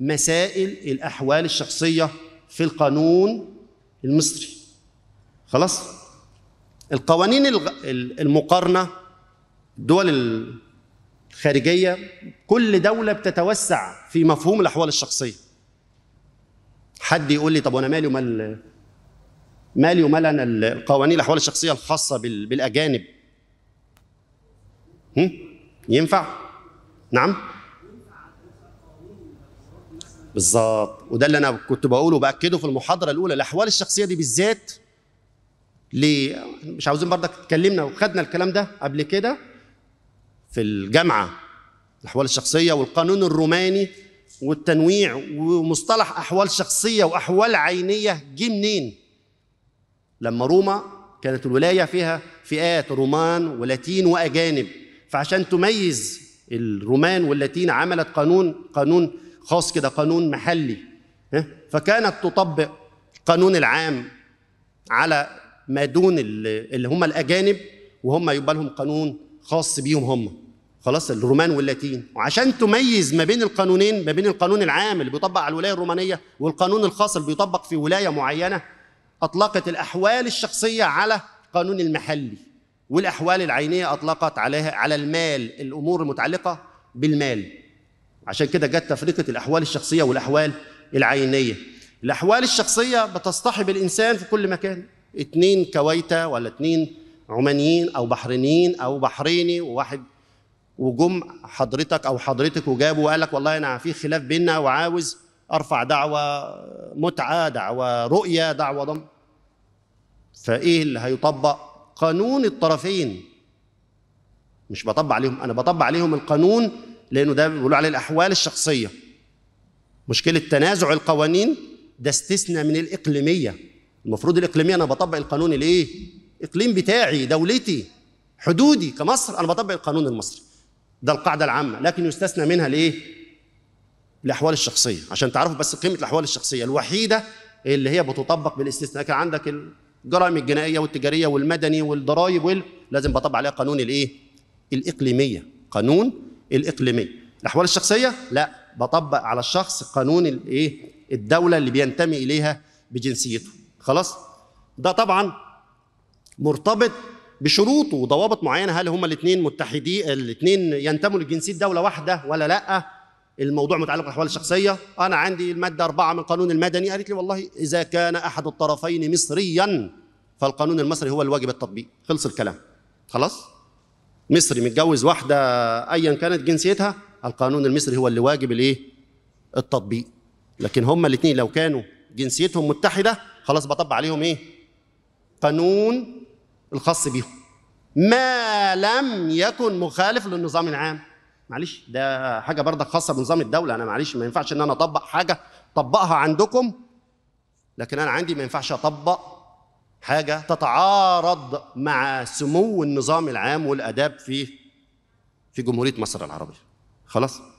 مسائل الأحوال الشخصية في القانون المصري خلاص القوانين المقارنة الدول الخارجية كل دولة بتتوسع في مفهوم الأحوال الشخصية حد يقول لي طب وأنا مالي ومال مالي ومال أنا القوانين الأحوال الشخصية الخاصة بالأجانب هم؟ ينفع؟ نعم بالظبط وده اللي انا كنت بقوله وباكده في المحاضره الاولى الاحوال الشخصيه دي بالذات ليه مش عاوزين برضك تكلمنا وخدنا الكلام ده قبل كده في الجامعه الاحوال الشخصيه والقانون الروماني والتنويع ومصطلح احوال شخصيه واحوال عينيه جه منين لما روما كانت الولايه فيها فئات رومان ولاتين واجانب فعشان تميز الرومان واللاتين عملت قانون قانون خاص كده قانون محلي فكانت تطبق القانون العام على ما دون اللي هم الاجانب وهم يبقى لهم قانون خاص بيهم هم خلاص الرومان واللاتين وعشان تميز ما بين القانونين ما بين القانون العام اللي بيطبق على الولايه الرومانيه والقانون الخاص اللي بيطبق في ولايه معينه اطلقت الاحوال الشخصيه على القانون المحلي والاحوال العينيه اطلقت عليها على المال الامور المتعلقه بالمال عشان كده جت تفرقه الاحوال الشخصيه والاحوال العينيه الاحوال الشخصيه بتصطحب الانسان في كل مكان اتنين كويتا ولا اتنين عمانيين او بحرينيين او بحريني وواحد وجم حضرتك او حضرتك وجابوا وقال لك والله انا في خلاف بيننا وعاوز ارفع دعوه متعه دعوه رؤيه دعوه ضم فايه اللي هيطبق قانون الطرفين مش بطبق عليهم انا بطبق عليهم القانون لأنه ده بيقولوا عليه الأحوال الشخصية مشكلة تنازع القوانين ده استثناء من الإقليمية المفروض الإقليمية أنا بطبق القانون الإيه؟ إقليم بتاعي دولتي حدودي كمصر أنا بطبق القانون المصري ده القاعدة العامة لكن يستثنى منها الإيه؟ الأحوال الشخصية عشان تعرفوا بس قيمة الأحوال الشخصية الوحيدة اللي هي بتطبق بالاستثناء كان عندك الجرائم الجنائية والتجارية والمدني والضرائب وال... لازم بطبق عليها قانون الإيه؟ الإقليمية قانون الاقليميه الاحوال الشخصيه لا بطبق على الشخص قانون الايه الدوله اللي بينتمي اليها بجنسيته خلاص ده طبعا مرتبط بشروط وضوابط معينه هل هما الاثنين متحدين الاثنين ينتموا لجنسيه دوله واحده ولا لا الموضوع متعلق بالاحوال الشخصيه انا عندي الماده أربعة من القانون المدني قالت لي والله اذا كان احد الطرفين مصريا فالقانون المصري هو الواجب التطبيق خلص الكلام خلاص مصري متجوز واحده ايا كانت جنسيتها القانون المصري هو اللي واجب الايه التطبيق لكن هما الاثنين لو كانوا جنسيتهم متحده خلاص بطبق عليهم ايه قانون الخاص بيهم ما لم يكن مخالف للنظام العام معلش ده حاجه برضك خاصه بنظام الدوله انا معلش ما ينفعش ان انا اطبق حاجه طبقها عندكم لكن انا عندي ما ينفعش اطبق حاجة تتعارض مع سمو النظام العام والآداب في في جمهورية مصر العربية خلاص